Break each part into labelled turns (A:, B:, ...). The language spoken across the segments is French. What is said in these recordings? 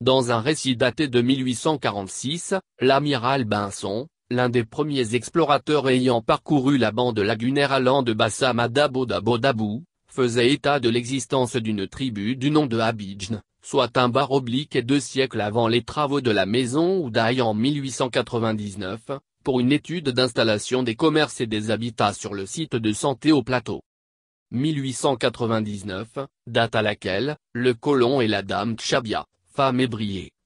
A: Dans un récit daté de 1846, l'amiral Binson, l'un des premiers explorateurs ayant parcouru la bande lagunaire allant de Bassam à faisait état de l'existence d'une tribu du nom de Abidjan, soit un bar oblique et deux siècles avant les travaux de la maison Oudaï en 1899, pour une étude d'installation des commerces et des habitats sur le site de santé au plateau. 1899, date à laquelle, le colon et la dame Tchabia, femmes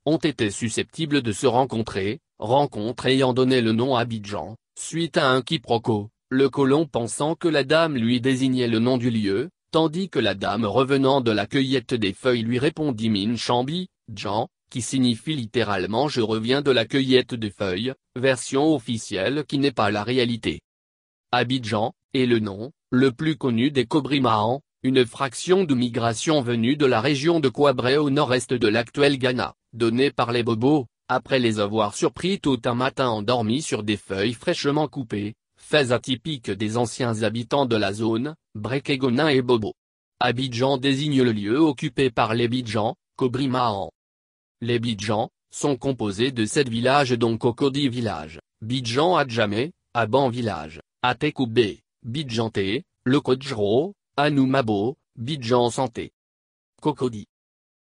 A: ont été susceptibles de se rencontrer, rencontre ayant donné le nom Abidjan, suite à un quiproquo, le colon pensant que la dame lui désignait le nom du lieu, tandis que la dame revenant de la cueillette des feuilles lui répondit Min Chambi, Jean, qui signifie littéralement je reviens de la cueillette des feuilles, version officielle qui n'est pas la réalité. Abidjan, est le nom, le plus connu des Cobrimahans une fraction de migration venue de la région de Coabré au nord-est de l'actuel Ghana, donnée par les Bobos, après les avoir surpris tout un matin endormis sur des feuilles fraîchement coupées, faits atypiques des anciens habitants de la zone, Brekegonin et Bobo. Abidjan désigne le lieu occupé par les Bidjans, Kobrimahan. Les Bidjans, sont composés de sept villages dont Kokodi village, Bidjan Adjamé, Aban village, Atekoubé, Bidjanté, Le Kodjro, Anumabo, Bidjan Santé. Cocody.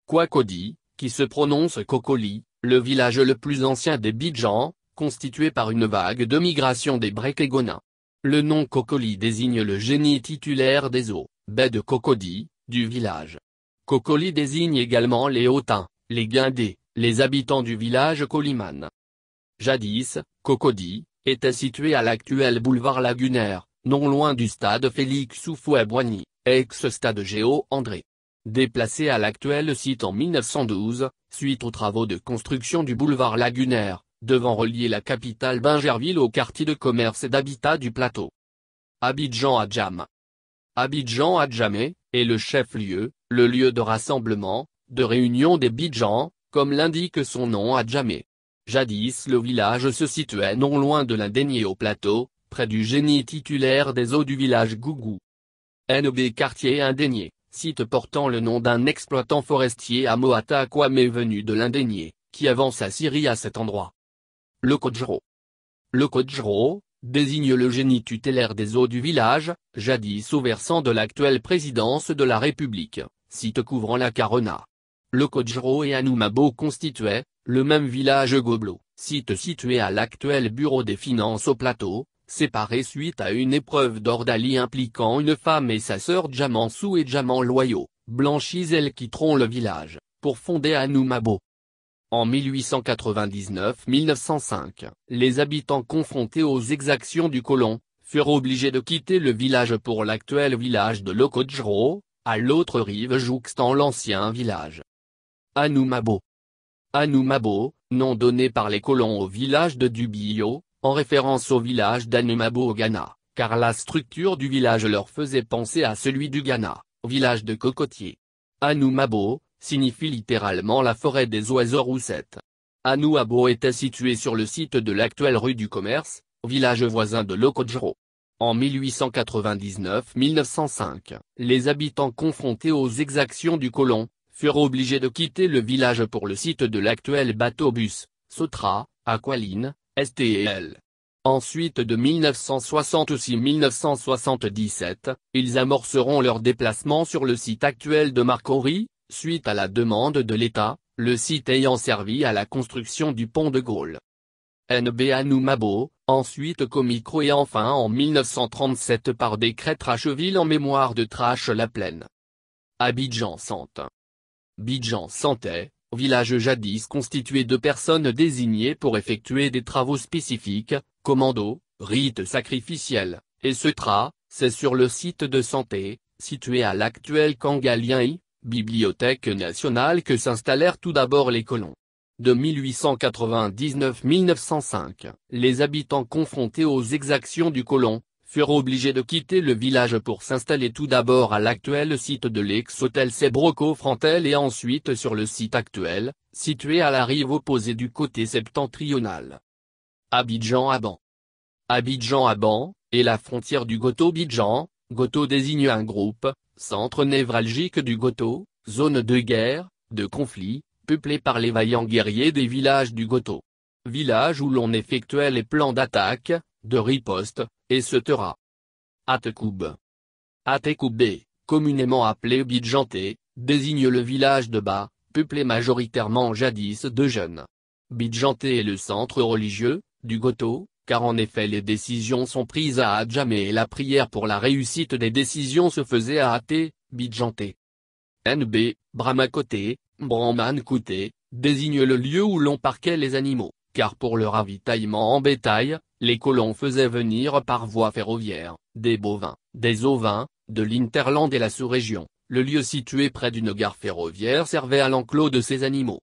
A: Kwakodi, qui se prononce Kokoli, le village le plus ancien des Bidjans, constitué par une vague de migration des Brekégonins. Le nom Kokoli désigne le génie titulaire des eaux, baie de Kokodi, du village. Kokoli désigne également les Hautains, les Guindés, les habitants du village Koliman. Jadis, Kokodi, était situé à l'actuel boulevard lagunaire, non loin du stade Félix à boigny ex-stade Géo André. Déplacé à l'actuel site en 1912, suite aux travaux de construction du boulevard lagunaire, devant relier la capitale Bingerville au quartier de commerce et d'habitat du plateau. Abidjan Adjam. Abidjan Adjamé, est le chef-lieu, le lieu de rassemblement, de réunion des Bidjans, comme l'indique son nom Adjamé. Jadis le village se situait non loin de l'indénié au plateau, du génie titulaire des eaux du village Gougou. NB quartier indénié, site portant le nom d'un exploitant forestier à Moata Kwame venu de l'Indénié, qui avance à Syrie à cet endroit. Le Kojro. Le Kojro, désigne le génie tutélaire des eaux du village, jadis au versant de l'actuelle présidence de la République, site couvrant la Carona. Le Kojro et Anoumabo constituaient, le même village Goblo, site situé à l'actuel bureau des finances au plateau, séparés suite à une épreuve d'ordalie impliquant une femme et sa sœur Jamansou et Jaman Loyaux, elles quitteront le village, pour fonder Anoumabo. En 1899-1905, les habitants confrontés aux exactions du colon, furent obligés de quitter le village pour l'actuel village de Lokodjro, à l'autre rive jouxtant l'ancien village. Anoumabo. Anoumabo, nom donné par les colons au village de Dubio, en référence au village d'Anumabo au Ghana, car la structure du village leur faisait penser à celui du Ghana, village de cocotiers. Anumabo, signifie littéralement la forêt des oiseaux roussettes. Anouabo était situé sur le site de l'actuelle rue du Commerce, village voisin de Lokojro. En 1899-1905, les habitants confrontés aux exactions du colon, furent obligés de quitter le village pour le site de l'actuel bateau-bus, Sotra, Aqualine, STL. Ensuite de 1966-1977, ils amorceront leur déplacement sur le site actuel de Marcory, suite à la demande de l'État, le site ayant servi à la construction du pont de Gaulle. NBA Noumabo, ensuite Comicro et enfin en 1937 par décret Tracheville en mémoire de Trache la Plaine. Abidjan Sante. Bidjan Santé, village jadis constitué de personnes désignées pour effectuer des travaux spécifiques, commandos, rites sacrificiels, et ce tra, c'est sur le site de santé, situé à l'actuel Kangaliai, bibliothèque nationale que s'installèrent tout d'abord les colons. De 1899-1905, les habitants confrontés aux exactions du colon, furent obligés de quitter le village pour s'installer tout d'abord à l'actuel site de l'ex-hôtel sebroco frontel et ensuite sur le site actuel, situé à la rive opposée du côté septentrional. Abidjan-Aban Abidjan-Aban, est la frontière du Goto-Bidjan, Goto désigne un groupe, centre névralgique du Goto, zone de guerre, de conflit, peuplée par les vaillants guerriers des villages du Goto. Village où l'on effectuait les plans d'attaque, de riposte, et se tera. Atekoub. Atekoubé, communément appelé Bidjanté, désigne le village de bas, peuplé majoritairement jadis de jeunes. Bidjanté est le centre religieux, du Goto, car en effet les décisions sont prises à Adjamé et la prière pour la réussite des décisions se faisait à Até Bidjanté. NB, Brahmakoté, Brahman Kouté, désigne le lieu où l'on parquait les animaux, car pour le ravitaillement en bétail, les colons faisaient venir par voie ferroviaire, des bovins, des ovins, de l'Interland et la sous-région. Le lieu situé près d'une gare ferroviaire servait à l'enclos de ces animaux.